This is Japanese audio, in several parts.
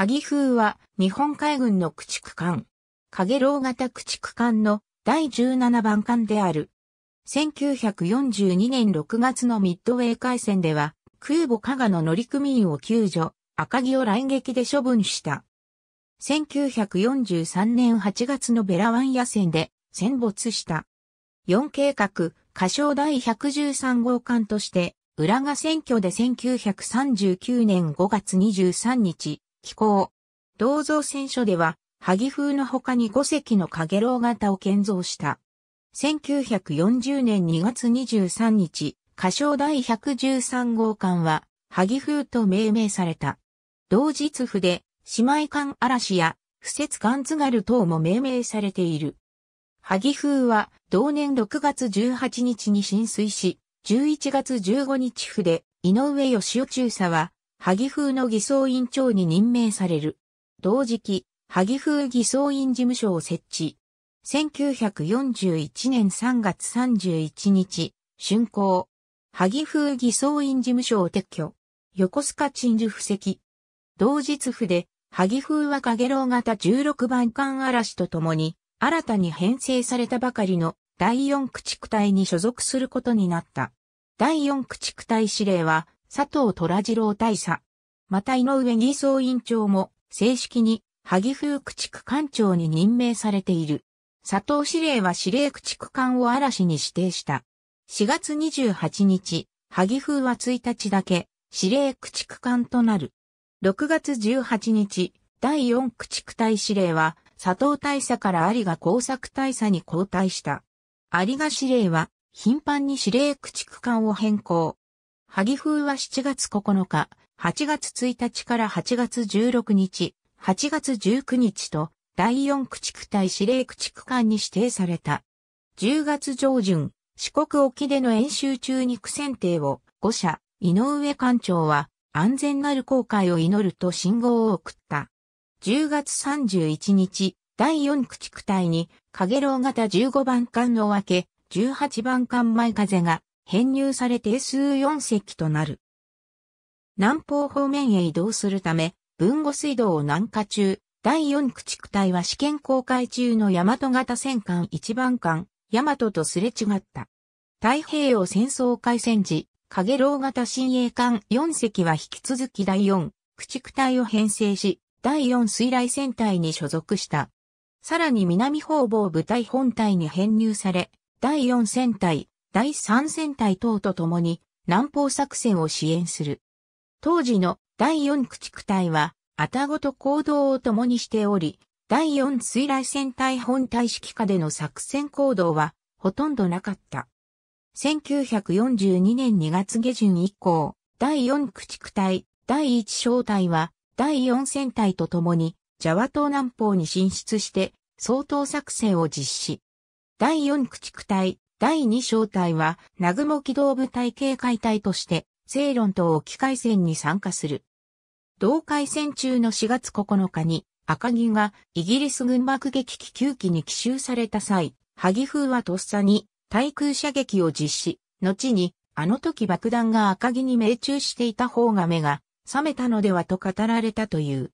萩風は日本海軍の駆逐艦。影楼型駆逐艦の第17番艦である。1942年6月のミッドウェー海戦では、空母加賀の乗組員を救助、赤城を来撃で処分した。1943年8月のベラワン野戦で戦没した。4計画、仮称第113号艦として、浦賀選挙で1939年5月23日、寄港。銅像戦所では、萩風の他に五隻の影楼型を建造した。1940年2月23日、歌唱第113号館は、萩風と命名された。同日府で、姉妹館嵐や、不設館津軽等も命名されている。萩風は、同年6月18日に浸水し、11月15日府で、井上義雄中佐は、萩風の偽装院長に任命される。同時期、萩風偽装院事務所を設置。1941年3月31日、竣工。萩風偽装院事務所を撤去。横須賀鎮守布石。同日府で、萩風はかげろう型16番艦嵐とともに、新たに編成されたばかりの第四駆逐隊に所属することになった。第四駆逐隊司令は、佐藤虎次郎大佐。また井上義総院長も正式に萩風駆逐艦長に任命されている。佐藤司令は司令駆逐艦を嵐に指定した。4月28日、萩風は1日だけ司令駆逐艦となる。6月18日、第4駆逐隊司令は佐藤大佐から有賀工作大佐に交代した。有賀司令は頻繁に司令駆逐艦を変更、萩風は7月9日、8月1日から8月16日、8月19日と、第4駆逐隊司令駆逐艦に指定された。10月上旬、四国沖での演習中に苦戦艇を5社、井上艦長は安全なる航海を祈ると信号を送った。10月31日、第4駆逐隊に、影楼型15番艦を分け、18番艦前風が編入されて数4隻となる。南方方面へ移動するため、文後水道を南下中、第4駆逐隊は試験公開中の大和型戦艦1番艦、大和とすれ違った。太平洋戦争開戦時、影楼型新鋭艦4隻は引き続き第4駆逐隊を編成し、第4水雷戦隊に所属した。さらに南方防部隊本隊に編入され、第4戦隊、第三戦隊等と共に南方作戦を支援する。当時の第四駆逐隊は、あたごと行動を共にしており、第四水雷戦隊本隊指揮下での作戦行動はほとんどなかった。1942年2月下旬以降、第四駆逐隊、第一小隊は、第四戦隊と共に、ジャワ島南方に進出して、総統作戦を実施。第四駆逐隊、第2小隊は、南雲機動部隊警戒隊として、セイロンと沖海戦に参加する。同海戦中の4月9日に、赤城がイギリス軍爆撃機9機に奇襲された際、萩風はとっさに対空射撃を実施。後に、あの時爆弾が赤城に命中していた方が目が覚めたのではと語られたという。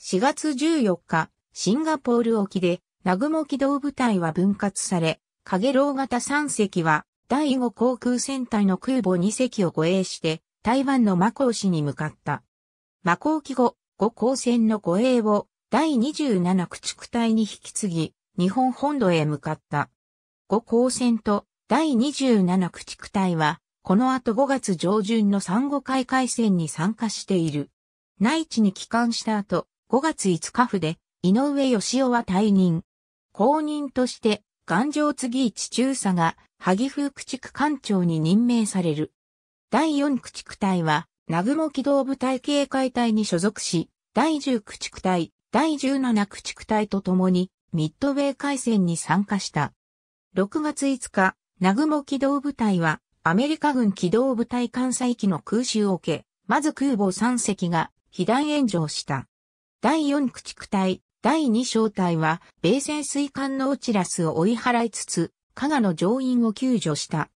4月14日、シンガポール沖で、南雲機動部隊は分割され、影楼型3隻は、第5航空戦隊の空母2隻を護衛して、台湾のマコウ市に向かった。マコウ機後、5航船の護衛を、第27駆逐隊に引き継ぎ、日本本土へ向かった。5航船と第27駆逐隊は、この後5月上旬の産後海海戦に参加している。内地に帰還した後、5月5日府で、井上義雄は退任。後任として、頑丈次一中佐が、萩風駆逐艦長に任命される。第四駆逐隊は、南雲機動部隊警戒隊に所属し、第十駆逐隊、第十七駆逐隊と共に、ミッドウェー海戦に参加した。6月5日、南雲機動部隊は、アメリカ軍機動部隊艦載機の空襲を受け、まず空母3隻が、被弾炎上した。第四駆逐隊、第二小隊は、米潜水艦のオチラスを追い払いつつ、加賀の乗員を救助した。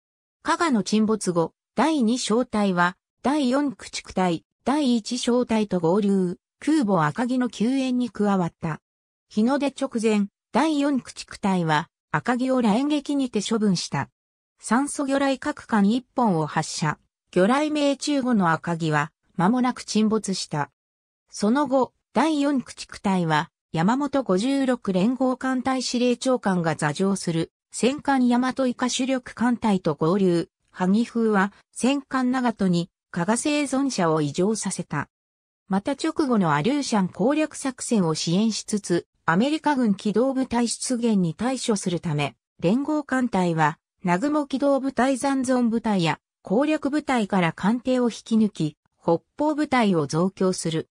加賀の沈没後、第二小隊は、第四駆逐隊、第一小隊と合流、空母赤城の救援に加わった。日の出直前、第四駆逐隊は、赤城を来撃にて処分した。酸素魚雷各艦1本を発射。魚雷命中後の赤城は、間もなく沈没した。その後、第4駆逐隊は、山本56連合艦隊司令長官が座上する戦艦大和以下主力艦隊と合流、萩風は戦艦長門に加賀生存者を移乗させた。また直後のアリューシャン攻略作戦を支援しつつ、アメリカ軍機動部隊出現に対処するため、連合艦隊は、南雲機動部隊残存部隊や攻略部隊から艦艇を引き抜き、北方部隊を増強する。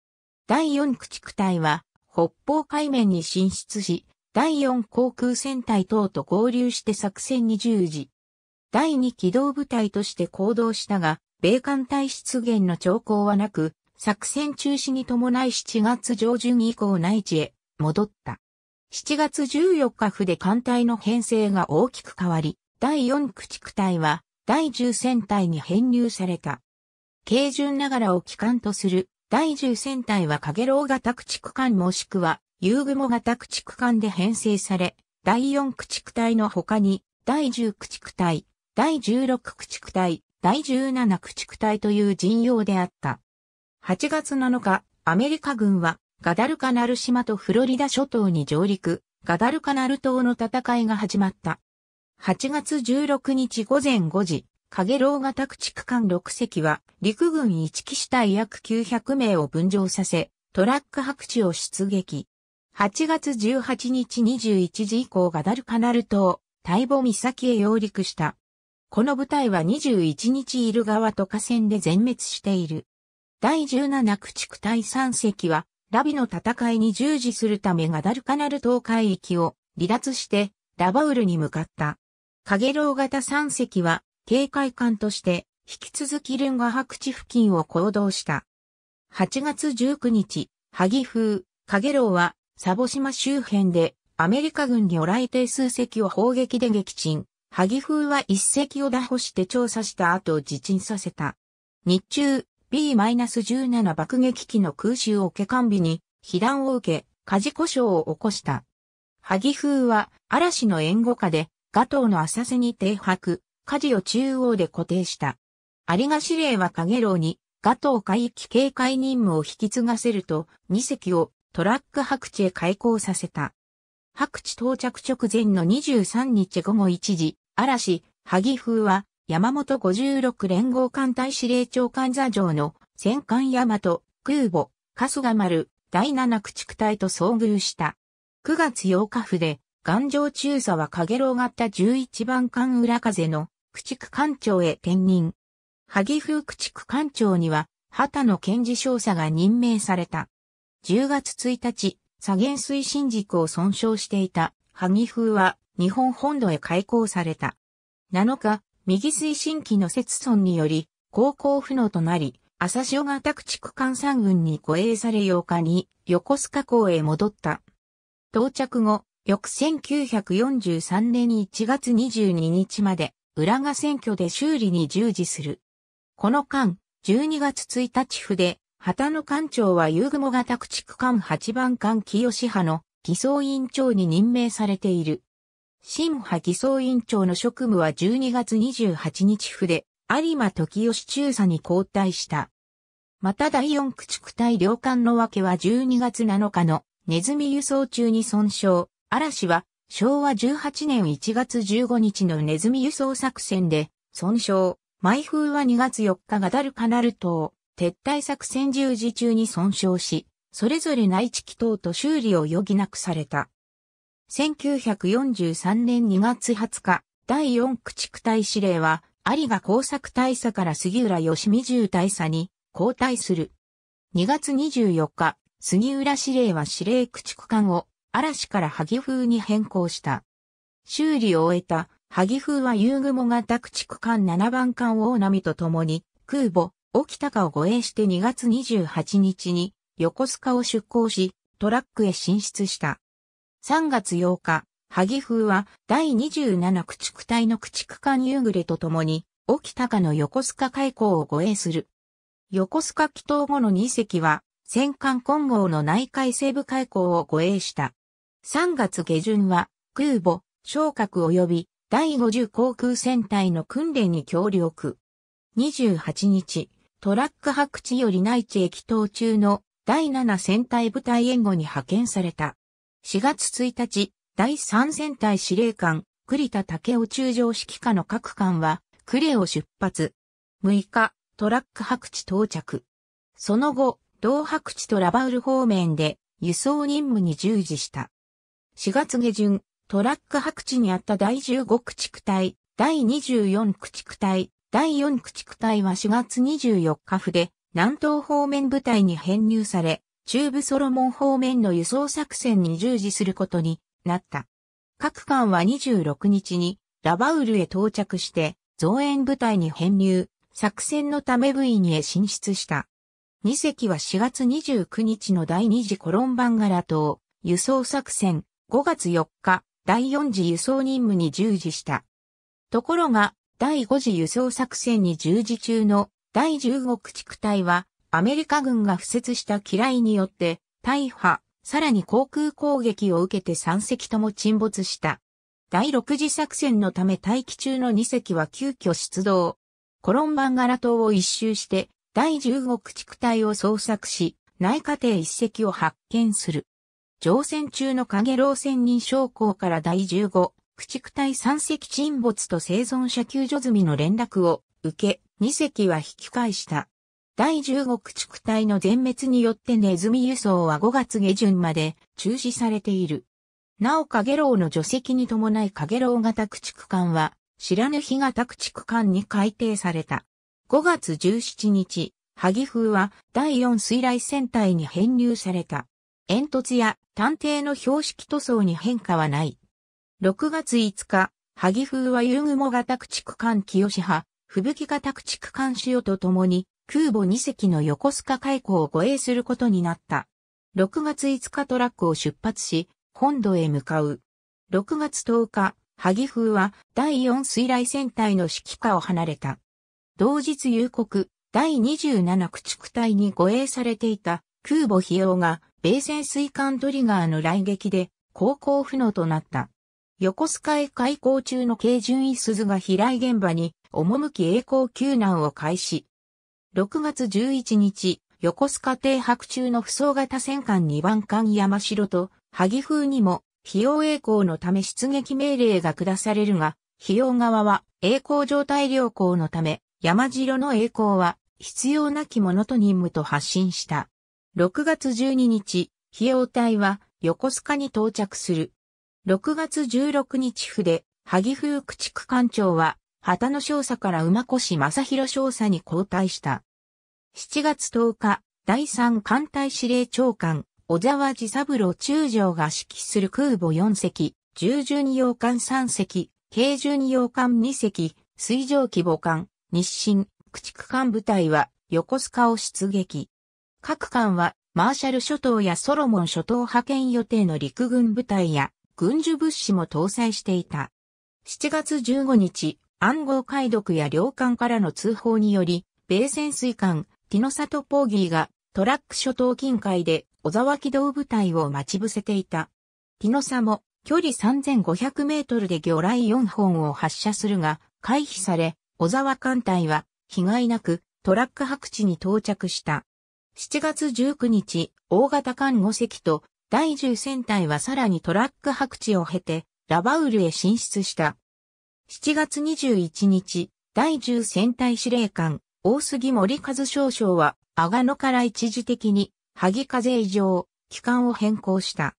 第四駆逐隊は、北方海面に進出し、第4航空戦隊等と合流して作戦に従事。第2機動部隊として行動したが、米艦隊出現の兆候はなく、作戦中止に伴い7月上旬以降内地へ戻った。7月14日府で艦隊の編成が大きく変わり、第4駆逐隊は第10戦隊に編入された。軽順ながらを機関とする第10戦隊はカゲロウ型駆逐艦もしくは、ユーグモ型駆逐艦で編成され、第4駆逐隊の他に、第10駆逐隊、第16駆逐隊、第17駆逐隊という陣容であった。8月7日、アメリカ軍は、ガダルカナル島とフロリダ諸島に上陸、ガダルカナル島の戦いが始まった。8月16日午前5時、影楼型駆逐艦6隻は、陸軍1機師隊約900名を分乗させ、トラック白地を出撃。8月18日21時以降ガダルカナル島、大母岬へ揚陸した。この部隊は21日イル川と河川で全滅している。第17駆逐隊3隻は、ラビの戦いに従事するためガダルカナル島海域を離脱して、ラバウルに向かった。影楼型3隻は、警戒艦として引き続きレンガ白地付近を行動した。8月19日、萩風、影楼は、サボ島周辺で、アメリカ軍魚雷艇数隻を砲撃で撃沈。萩風は一隻を打破して調査した後自沈させた。日中、B-17 爆撃機の空襲を受け完備に、被弾を受け、火事故障を起こした。萩風は、嵐の援護下で、ガトーの浅瀬に停泊、火事を中央で固定した。有賀司令は影楼に、ガトー海域警戒任務を引き継がせると、二隻をトラック白地へ開港させた。白地到着直前の23日午後1時、嵐、萩風は、山本56連合艦隊司令長官座城の戦艦大和、空母、春日丸、第7駆逐隊と遭遇した。9月8日府で頑丈中佐はかげろう型11番艦裏風の駆逐艦長へ転任。萩風駆逐艦長には、畑野賢治少佐が任命された。10月1日、左舷推進軸を損傷していた萩風は日本本土へ開港された。7日、右推進機の節損により、航行不能となり、朝潮型駆逐艦三軍に護衛され8日に横須賀港へ戻った。到着後、翌1943年1月22日まで、浦賀選挙で修理に従事する。この間、12月1日で、旗の館長は遊雲型駆逐艦8番艦清派の偽装委員長に任命されている。新派偽装委員長の職務は12月28日で、有馬時吉中佐に交代した。また第四駆逐隊領艦の訳けは12月7日のネズミ輸送中に損傷、嵐は昭和18年1月15日のネズミ輸送作戦で損傷。毎風は2月4日ガダルカナル島撤退作戦十字中に損傷し、それぞれ内地機等と修理を余儀なくされた。1943年2月20日、第4駆逐隊司令は、有賀工作大佐から杉浦義美重大佐に交代する。2月24日、杉浦司令は司令駆逐艦を嵐から萩風に変更した。修理を終えた萩風は夕雲が宅地区間7番艦大波と共に空母、沖高を護衛して2月28日に横須賀を出港しトラックへ進出した。3月8日、萩風は第27駆逐隊の駆逐艦夕暮れと共に沖高の横須賀海溝を護衛する。横須賀祈祷後の2隻は戦艦混合の内海西部海溝を護衛した。3月下旬は空母、昇格及び第50航空戦隊の訓練に協力。28日、トラック白地より内地駅等中の第7戦隊部隊援護に派遣された。4月1日、第3戦隊司令官、栗田武雄中将指揮下の各艦は、クレを出発。6日、トラック白地到着。その後、同白地とラバウル方面で輸送任務に従事した。4月下旬、トラック白地にあった第15駆逐隊、第24駆逐隊、第4駆逐隊は4月24日府で南東方面部隊に編入され、中部ソロモン方面の輸送作戦に従事することになった。各艦は26日にラバウルへ到着して、増援部隊に編入、作戦のため部位にへ進出した。2隻は4月29日の第2次コロンバンガラ島輸送作戦5月4日、第4次輸送任務に従事した。ところが、第5次輸送作戦に従事中の第15駆逐隊は、アメリカ軍が敷設した機雷によって、大破、さらに航空攻撃を受けて3隻とも沈没した。第6次作戦のため待機中の2隻は急遽出動。コロンバンガラ島を一周して、第15駆逐隊を捜索し、内科艇1隻を発見する。乗船中の影老船人将校から第15、駆逐隊3隻沈没と生存者救助済みの連絡を受け、2隻は引き返した。第15駆逐隊の全滅によってネズミ輸送は5月下旬まで中止されている。なお影楼の除籍に伴い影楼型駆逐艦は、知らぬ日型駆逐艦に改定された。5月17日、萩風は第4水雷戦隊に編入された。煙突や探偵の標識塗装に変化はない。6月5日、萩風は夕雲型駆逐艦清派、吹雪型駆逐艦潮とともに、空母2隻の横須賀海溝を護衛することになった。6月5日トラックを出発し、本土へ向かう。6月10日、萩風は第4水雷戦隊の指揮下を離れた。同日夕刻、第27駆逐隊に護衛されていた空母費用が米潜水艦トリガーの来撃で航行不能となった。横須賀へ開港中の軽巡位鈴が飛来現場に赴き栄光救難を開始。6月11日、横須賀停泊中の不装型戦艦2番艦山城と、萩風にも、費用栄光のため出撃命令が下されるが、費用側は栄光状態良好のため、山城の栄光は必要なきものと任務と発信した。6月12日、費用隊は横須賀に到着する。6月16日筆、萩風駆逐艦長は、旗の少佐から馬越正弘少佐に交代した。7月10日、第3艦隊司令長官、小沢治三郎中将が指揮する空母4隻、重巡洋艦3隻、軽巡洋艦2隻、水上規模艦、日清、駆逐艦部隊は横須賀を出撃。各艦はマーシャル諸島やソロモン諸島派遣予定の陸軍部隊や軍需物資も搭載していた。7月15日、暗号解読や領艦からの通報により、米潜水艦ティノサトポーギーがトラック諸島近海で小沢機動部隊を待ち伏せていた。ティノサも距離3500メートルで魚雷4本を発射するが回避され、小沢艦隊は被害なくトラック白地に到着した。7月19日、大型艦5隻と第10戦隊はさらにトラック白地を経て、ラバウルへ進出した。7月21日、第10戦隊司令官、大杉森和少将は、阿賀野から一時的に、萩風異常、期間を変更した。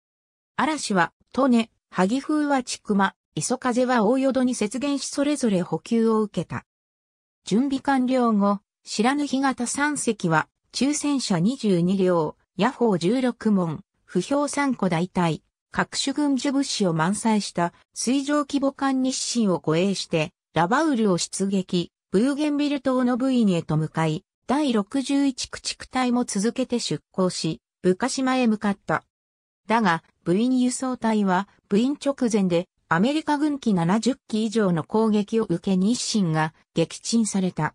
嵐は、トネ、萩風は千曲、磯風は大淀に節減しそれぞれ補給を受けた。準備完了後、知らぬ干潟3隻は抽選車22両、野砲16門、不評3個大隊、各種軍需物資を満載した水上規模艦日清を護衛して、ラバウルを出撃、ブーゲンビル島のブイニへと向かい、第61駆逐隊も続けて出港し、ブカ島へ向かった。だが、部員輸送隊は、部員直前で、アメリカ軍機70機以上の攻撃を受け日清が撃沈された。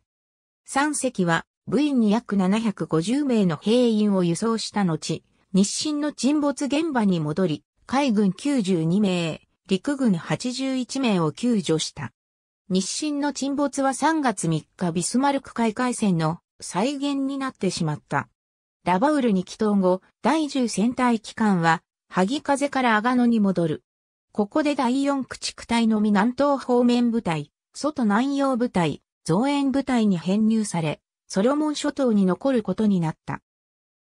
3隻は部員に約750名の兵員を輸送した後、日清の沈没現場に戻り、海軍92名、陸軍81名を救助した。日清の沈没は3月3日ビスマルク海海戦の再現になってしまった。ラバウルに帰還後、第10戦隊機関は、萩風から阿賀野に戻る。ここで第4駆逐隊のみ南東方面部隊、外南洋部隊、増援部隊に編入され、ソロモン諸島に残ることになった。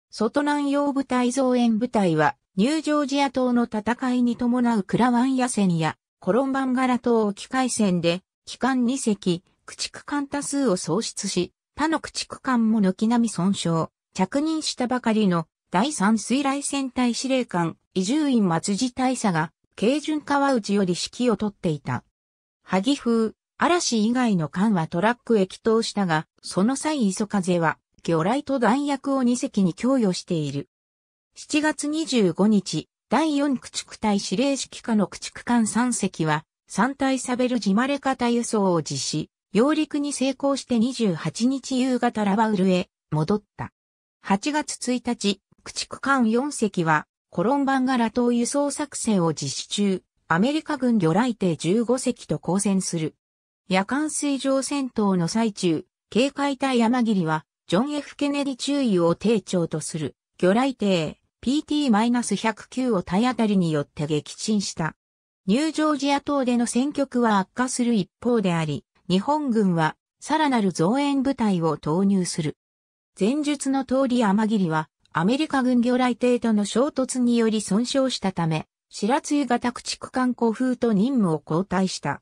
外南洋部隊増援部隊は、ニュージョージア島の戦いに伴うクラワン野戦やコロンバンガラ島沖海戦で、機関2隻、駆逐艦多数を喪失し、他の駆逐艦も軒並み損傷、着任したばかりの第三水雷戦隊司令官、伊集院松次大佐が、軽巡川内より指揮を取っていた。萩風、嵐以外の艦はトラックへ帰投したが、その際磯風は、魚雷と弾薬を2隻に供与している。7月25日、第4駆逐隊司令指揮下の駆逐艦3隻は、三隊サベルジマレカタ輸送を実施、揚陸に成功して28日夕方ラバウルへ戻った。8月1日、駆逐艦4隻は、コロンバンガラ島輸送作戦を実施中、アメリカ軍魚雷艇15隻と交戦する。夜間水上戦闘の最中、警戒隊山霧は、ジョン・ F・ ケネディ中尉を定調とする、魚雷艇 PT-109 を体当たりによって撃沈した。ニュージョージア島での戦局は悪化する一方であり、日本軍は、さらなる増援部隊を投入する。前述の通り天霧は、アメリカ軍魚雷艇との衝突により損傷したため、白露型駆逐艦古風と任務を交代した。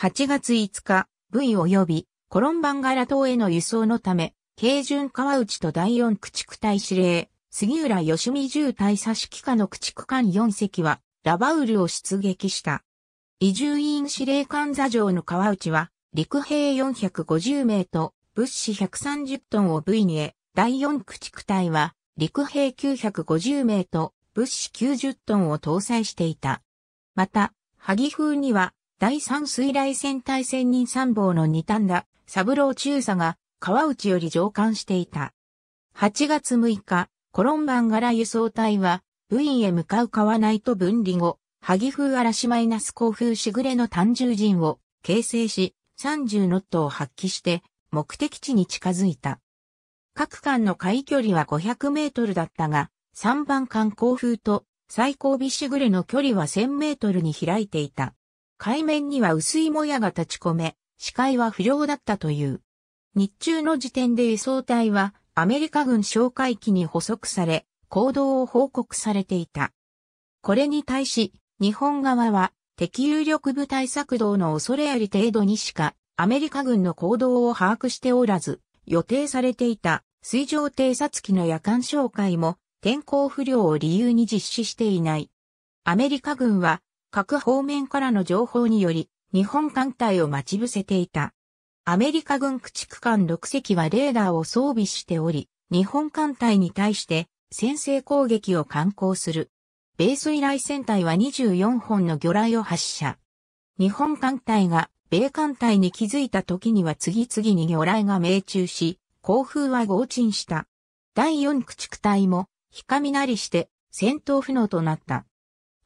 8月5日、V 及びコロンバンガラ島への輸送のため、軽巡川内と第4駆逐隊司令、杉浦義美重隊差し機下の駆逐艦4隻は、ラバウルを出撃した。移住院司令官座城の川内は、陸兵450名と物資130トンを V にへ、第4駆逐隊は、陸兵950名と物資90トンを搭載していた。また、萩風には、第三水雷戦隊千人参謀の二単だ、三郎中佐が川内より上官していた。8月6日、コロンバン柄輸送隊は、部員へ向かう川内と分離後、萩風嵐マイナス甲風しぐれの単獣陣を形成し、30ノットを発揮して、目的地に近づいた。各艦の海距離は500メートルだったが、3番艦甲風と最後尾しぐれの距離は1000メートルに開いていた。海面には薄いもやが立ち込め、視界は不良だったという。日中の時点で輸送隊はアメリカ軍哨戒機に捕捉され、行動を報告されていた。これに対し、日本側は敵有力部隊作動の恐れあり程度にしかアメリカ軍の行動を把握しておらず、予定されていた水上偵察機の夜間哨戒も天候不良を理由に実施していない。アメリカ軍は各方面からの情報により、日本艦隊を待ち伏せていた。アメリカ軍駆逐艦6隻はレーダーを装備しており、日本艦隊に対して先制攻撃を敢行する。米水雷戦隊は24本の魚雷を発射。日本艦隊が米艦隊に気づいた時には次々に魚雷が命中し、航風は合沈した。第4駆逐隊も、ひかみなりして、戦闘不能となった。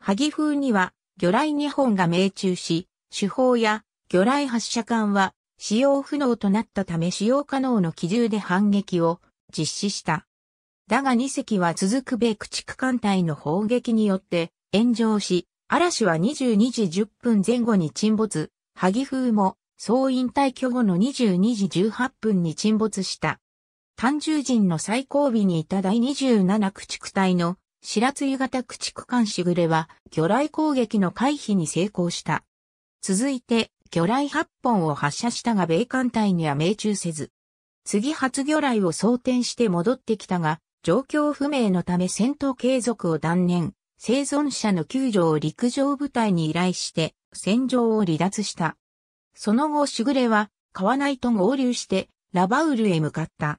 萩風には、魚雷2本が命中し、主砲や魚雷発射管は使用不能となったため使用可能の機銃で反撃を実施した。だが2隻は続く米駆逐艦隊の砲撃によって炎上し、嵐は22時10分前後に沈没、萩風も総引退去後の22時18分に沈没した。単獣人の最後尾にいた第27駆逐隊の白津湯型駆逐艦しぐれは、魚雷攻撃の回避に成功した。続いて、魚雷8本を発射したが米艦隊には命中せず。次発魚雷を装填して戻ってきたが、状況不明のため戦闘継続を断念、生存者の救助を陸上部隊に依頼して、戦場を離脱した。その後、しぐれは、川内と合流して、ラバウルへ向かった。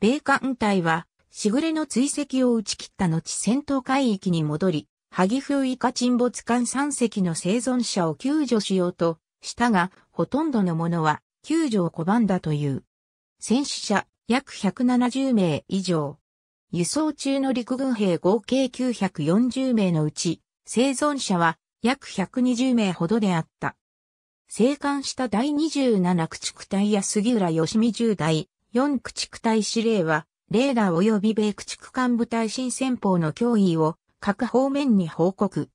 米艦隊は、しぐれの追跡を打ち切った後戦闘海域に戻り、萩風以下沈没艦3隻の生存者を救助しようとしたが、ほとんどのものは救助を拒んだという。戦死者約170名以上。輸送中の陸軍兵合計940名のうち、生存者は約120名ほどであった。生還した第27駆逐隊や杉浦義美10代、4駆逐隊司令は、レーダー及び米駆逐艦部隊新戦法の脅威を各方面に報告。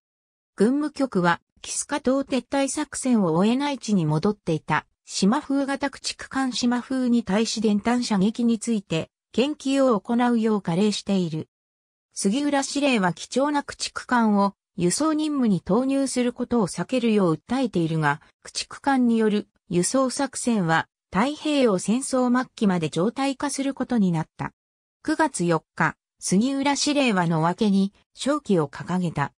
軍務局は、キスカ島撤退作戦を終えない地に戻っていた、島風型駆逐艦島風に対し伝端射撃について、研究を行うよう加齢している。杉浦司令は貴重な駆逐艦を輸送任務に投入することを避けるよう訴えているが、駆逐艦による輸送作戦は太平洋戦争末期まで常態化することになった。9月4日、杉浦司令はの分けに、勝機を掲げた。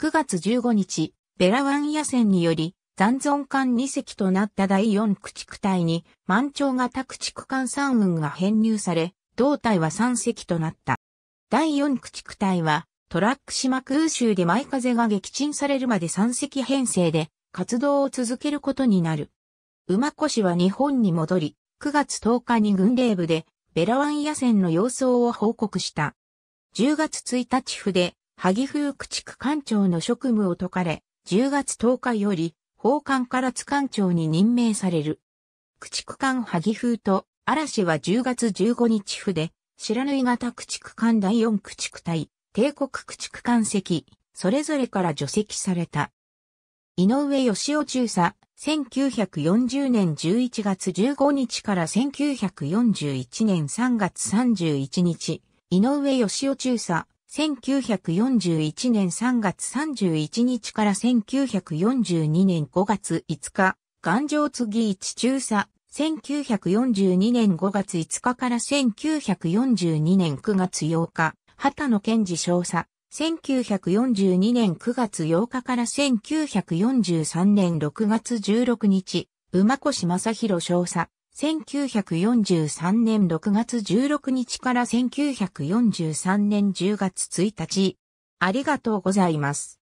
9月15日、ベラワン野戦により、残存艦2隻となった第4駆逐隊に、満潮型駆逐艦3運が編入され、同隊は3隻となった。第4駆逐隊は、トラック島空襲で前風が撃沈されるまで3隻編成で、活動を続けることになる。馬越は日本に戻り、9月10日に軍令部でベラワン野戦の様相を報告した。10月1日府で、萩風駆逐艦長の職務を解かれ、10月10日より、宝艦から津艦長に任命される。駆逐艦萩風と、嵐は10月15日府で、白縫型駆逐艦第4駆逐隊、帝国駆逐艦席、それぞれから除籍された。井上義雄中佐、1940年11月15日から1941年3月31日、井上義雄中佐、1941年3月31日から1942年5月5日、頑丈次一中佐、1942年5月5日から1942年9月8日、畑野健二少佐、1942年9月8日から1943年6月16日、馬越正宏少佐。1943年6月16日から1943年10月1日。ありがとうございます。